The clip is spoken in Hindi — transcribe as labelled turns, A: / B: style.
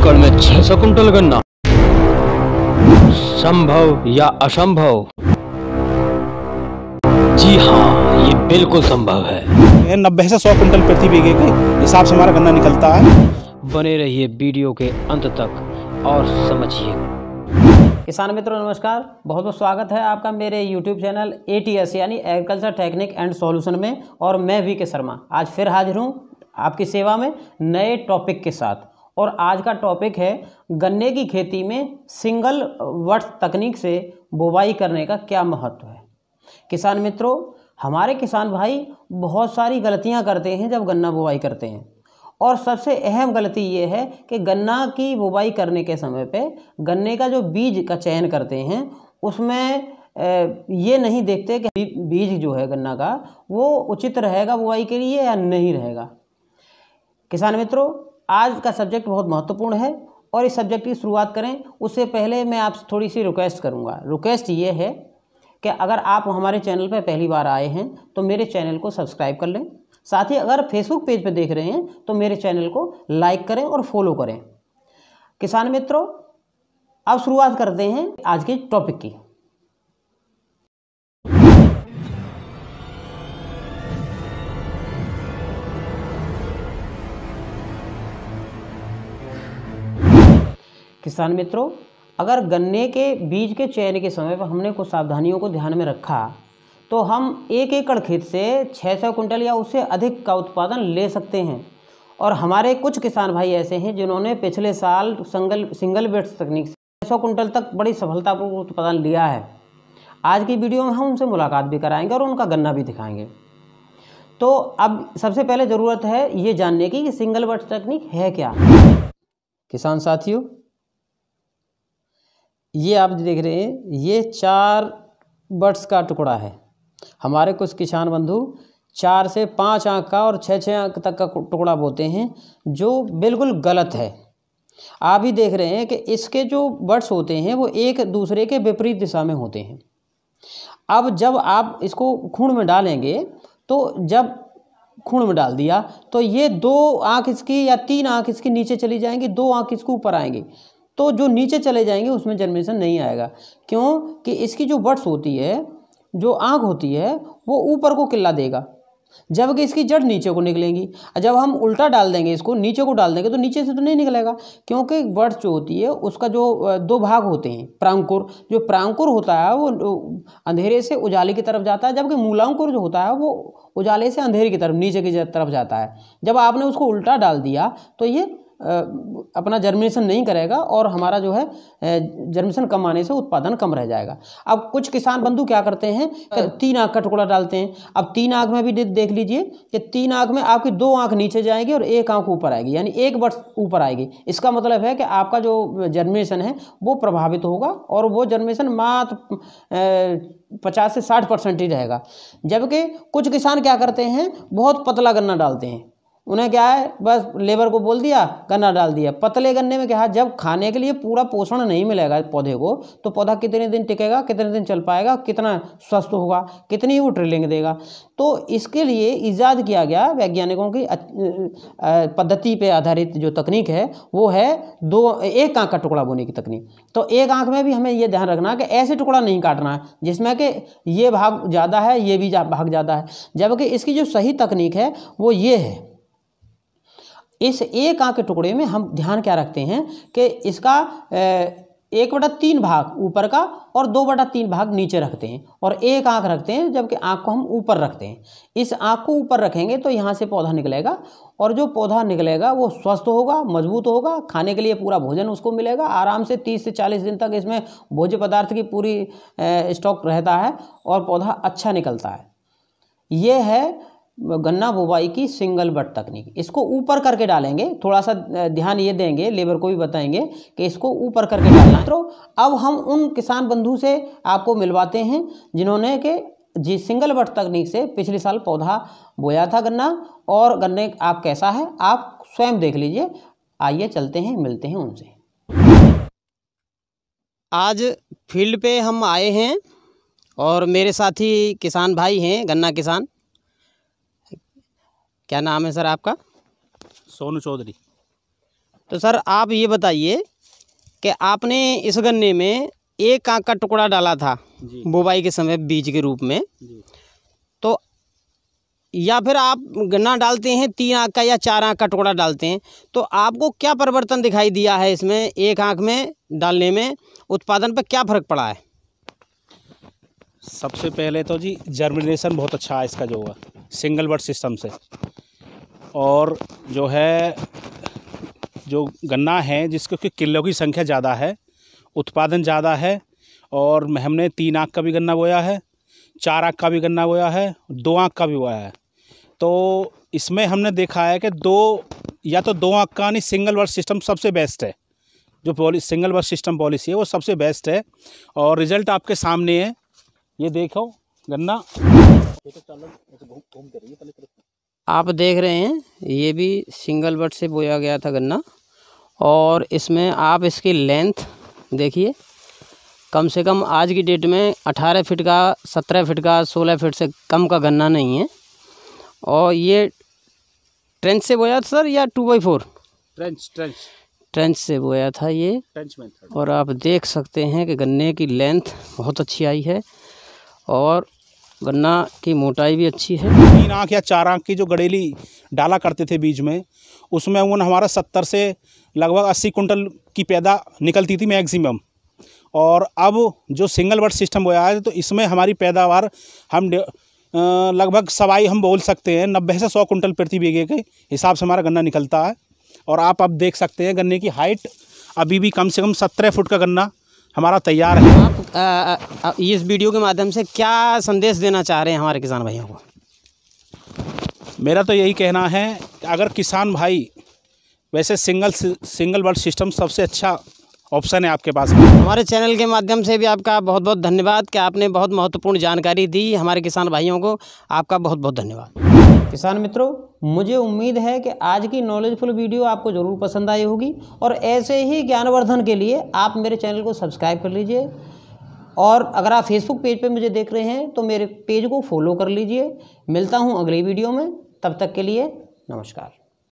A: एकड़ में छह सौ कुंटल गन्ना संभव या असंभव जी हाँ ये बिल्कुल संभव है नब्बे से सौ कुंटल प्रति बीघे के हिसाब से हमारा गन्ना निकलता है बने रहिए वीडियो के अंत तक और समझिए
B: किसान मित्रों नमस्कार बहुत बहुत स्वागत है आपका मेरे YouTube चैनल एटीएस यानी एग्रीकल्चर टेक्निक एंड सॉल्यूशन में और मैं वी के शर्मा आज फिर हाजिर हूँ आपकी सेवा में नए टॉपिक के साथ और आज का टॉपिक है गन्ने की खेती में सिंगल वर्ष तकनीक से बुवाई करने का क्या महत्व है किसान मित्रों हमारे किसान भाई बहुत सारी गलतियां करते हैं जब गन्ना बुवाई करते हैं और सबसे अहम गलती ये है कि गन्ना की बुवाई करने के समय पे गन्ने का जो बीज का चयन करते हैं उसमें ये नहीं देखते कि बीज जो है गन्ना का वो उचित रहेगा बुवाई के लिए या नहीं रहेगा किसान मित्रों आज का सब्जेक्ट बहुत महत्वपूर्ण है और इस सब्जेक्ट की शुरुआत करें उससे पहले मैं आप थोड़ी सी रिक्वेस्ट करूँगा रिक्वेस्ट ये है कि अगर आप हमारे चैनल पर पहली बार आए हैं तो मेरे चैनल को सब्सक्राइब कर लें साथ ही अगर फेसबुक पेज पर देख रहे हैं तो मेरे चैनल को लाइक करें और फॉलो करें किसान मित्रों अब शुरुआत करते हैं आज के टॉपिक की किसान मित्रों अगर गन्ने के बीज के चयन के समय पर हमने कुछ सावधानियों को ध्यान में रखा तो हम एक एकड़ खेत से 600 कुंटल या उससे अधिक का उत्पादन ले सकते हैं और हमारे कुछ किसान भाई ऐसे हैं जिन्होंने पिछले साल संगल सिंगल बेट्स तकनीक से सौ कुंटल तक बड़ी सफलतापूर्वक उत्पादन लिया है आज की वीडियो में हम उनसे मुलाकात भी कराएंगे और उनका गन्ना भी दिखाएंगे तो अब सबसे पहले ज़रूरत है ये जानने की कि सिंगल बर्ड्स तकनीक है क्या किसान साथियों ये आप देख रहे हैं ये चार बर्ड्स का टुकड़ा है हमारे कुछ किसान बंधु चार से पाँच आँख का और छः छः आँख तक का टुकड़ा बोते हैं जो बिल्कुल गलत है आप ही देख रहे हैं कि इसके जो बर्ड्स होते हैं वो एक दूसरे के विपरीत दिशा में होते हैं अब जब आप इसको खून में डालेंगे तो जब खून में डाल दिया तो ये दो आँख इसकी या तीन आँख इसकी नीचे चली जाएंगी दो आँख इसके ऊपर आएंगी तो जो नीचे चले जाएंगे उसमें जर्मिनेशन नहीं आएगा क्योंकि इसकी जो बट्स होती है जो आँख होती है वो ऊपर को किला देगा जबकि इसकी जड़ नीचे को निकलेंगी जब हम उल्टा डाल देंगे इसको नीचे को डाल देंगे तो नीचे से तो नहीं निकलेगा क्योंकि बर्ड्स जो होती है उसका जो दो भाग होते हैं प्रांकुर जो प्रांकुर होता है वो अंधेरे से उजाले की तरफ जाता है जबकि मूलांकुर जो होता है वो उजाले से अंधेरे की तरफ नीचे की तरफ जाता है जब आपने उसको उल्टा डाल दिया तो ये अपना जर्मिनेशन नहीं करेगा और हमारा जो है जर्मिनेशन कम आने से उत्पादन कम रह जाएगा अब कुछ किसान बंधु क्या करते हैं हाँ। तीन आँख का टुकड़ा डालते हैं अब तीन आँख में भी देख लीजिए कि तीन आँख में आपकी दो आँख नीचे जाएगी और एक आँख ऊपर आएगी यानी एक वर्ष ऊपर आएगी इसका मतलब है कि आपका जो जर्मिनेशन है वो प्रभावित होगा और वो जर्मिनेशन मात्र पचास से साठ परसेंट ही रहेगा जबकि कुछ किसान क्या करते हैं बहुत पतला गन्ना डालते हैं उन्हें क्या है बस लेबर को बोल दिया गन्ना डाल दिया पतले गन्ने में क्या है जब खाने के लिए पूरा पोषण नहीं मिलेगा पौधे को तो पौधा कितने दिन टिकेगा कितने दिन चल पाएगा कितना स्वस्थ होगा कितनी वो ट्रेलिंग देगा तो इसके लिए ईजाद किया गया वैज्ञानिकों की पद्धति पर आधारित जो तकनीक है वो है दो एक आँख का टुकड़ा बोने की तकनीक तो एक आँख में भी हमें ये ध्यान रखना कि ऐसे टुकड़ा नहीं काटना है जिसमें कि ये भाग ज़्यादा है ये भी भाग ज़्यादा है जबकि इसकी जो सही तकनीक है वो ये है इस एक आँख के टुकड़े में हम ध्यान क्या रखते हैं कि इसका एक बटा तीन भाग ऊपर का और दो बटा तीन भाग नीचे रखते हैं और एक आँख रखते हैं जबकि आँख को हम ऊपर रखते हैं इस आँख को ऊपर रखेंगे तो यहाँ से पौधा निकलेगा और जो पौधा निकलेगा वो स्वस्थ होगा मजबूत होगा खाने के लिए पूरा भोजन उसको मिलेगा आराम से 30 से 40 दिन तक इसमें भोज्य पदार्थ की पूरी स्टॉक रहता है और पौधा अच्छा निकलता है ये है गन्ना बुवाई की सिंगल बट तकनीक इसको ऊपर करके डालेंगे थोड़ा सा ध्यान ये देंगे लेबर को भी बताएंगे कि इसको ऊपर करके डालना मित्रों अब हम उन किसान बंधु से आपको मिलवाते हैं जिन्होंने के जी सिंगल बट तकनीक से पिछले साल पौधा बोया था गन्ना और गन्ने आप कैसा है आप स्वयं देख लीजिए आइए चलते हैं मिलते हैं उनसे आज फील्ड पे हम आए हैं और मेरे साथी किसान भाई हैं गन्ना किसान क्या नाम है सर आपका सोनू चौधरी तो सर आप ये बताइए कि आपने इस गन्ने में एक आँख का टुकड़ा डाला था बुबाई के समय बीज के रूप में तो या फिर आप गन्ना डालते हैं तीन आँख का या चार आँख का टुकड़ा डालते हैं तो आपको क्या परिवर्तन दिखाई दिया है इसमें एक आँख में डालने में उत्पादन पर क्या फ़र्क पड़ा है
A: सबसे पहले तो जी जर्मिनेशन बहुत अच्छा है इसका जो हुआ सिंगल बर्ड सिस्टम से और जो है जो गन्ना है जिसको कि किलो की संख्या ज़्यादा है उत्पादन ज़्यादा है और हमने तीन आँख का भी गन्ना बोया है चार आँख का भी गन्ना बोया है दो आँख का भी बोया है तो इसमें हमने देखा है कि दो या तो दो आँख का नहीं सिंगल वर्ड सिस्टम सबसे बेस्ट है जो पॉलिस सिंगल बस सिस्टम पॉलिसी है वो सबसे बेस्ट है और रिजल्ट आपके सामने है ये देखो गन्ना तो
B: आप देख रहे हैं ये भी सिंगल बट से बोया गया था गन्ना और इसमें आप इसकी लेंथ देखिए कम से कम आज की डेट में 18 फीट का 17 फीट का 16 फीट से कम का गन्ना नहीं है और ये ट्रेंच से बोया था सर या two by four trench trench trench से बोया था ये ट्रेंच में और आप देख सकते हैं कि गन्ने की लेंथ
A: बहुत अच्छी आई है और गन्ना की मोटाई भी अच्छी है तीन आँख या चार आँख की जो गड़ेली डाला करते थे बीज में उसमें उन हमारा सत्तर से लगभग अस्सी कुंटल की पैदा निकलती थी मैक्सिमम और अब जो सिंगल वर्ड सिस्टम हुआ है तो इसमें हमारी पैदावार हम लगभग सवाई हम बोल सकते हैं नब्बे से सौ कुंटल प्रति बीघे के हिसाब से हमारा गन्ना निकलता है और आप अब देख सकते हैं गन्ने की हाइट अभी भी कम से कम सत्रह फुट का गन्ना हमारा तैयार है आप इस वीडियो के माध्यम से क्या संदेश देना चाह रहे हैं हमारे किसान भाइयों को मेरा तो यही कहना है अगर किसान भाई वैसे सिंगल सिंगल बल्ड सिस्टम सबसे अच्छा ऑप्शन है आपके पास हमारे चैनल के माध्यम से भी आपका बहुत बहुत
B: धन्यवाद कि आपने बहुत महत्वपूर्ण जानकारी दी हमारे किसान भाइयों को आपका बहुत बहुत धन्यवाद किसान मित्रों मुझे उम्मीद है कि आज की नॉलेजफुल वीडियो आपको ज़रूर पसंद आई होगी और ऐसे ही ज्ञानवर्धन के लिए आप मेरे चैनल को सब्सक्राइब कर लीजिए और अगर आप फेसबुक पेज पे मुझे देख रहे हैं तो मेरे पेज को फॉलो कर लीजिए मिलता हूँ अगली वीडियो में तब तक के लिए नमस्कार